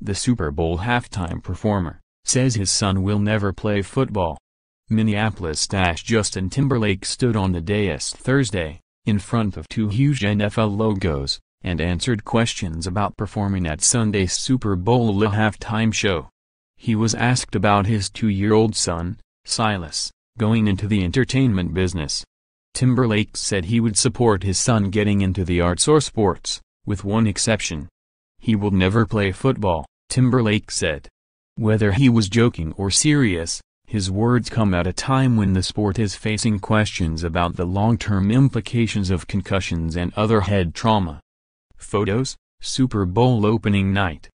the Super Bowl halftime performer, says his son will never play football. Minneapolis stash Justin Timberlake stood on the dais Thursday, in front of two huge NFL logos, and answered questions about performing at Sunday's Super Bowl halftime show. He was asked about his two-year-old son, Silas, going into the entertainment business. Timberlake said he would support his son getting into the arts or sports, with one exception. He will never play football, Timberlake said. Whether he was joking or serious, his words come at a time when the sport is facing questions about the long-term implications of concussions and other head trauma. Photos, Super Bowl opening night.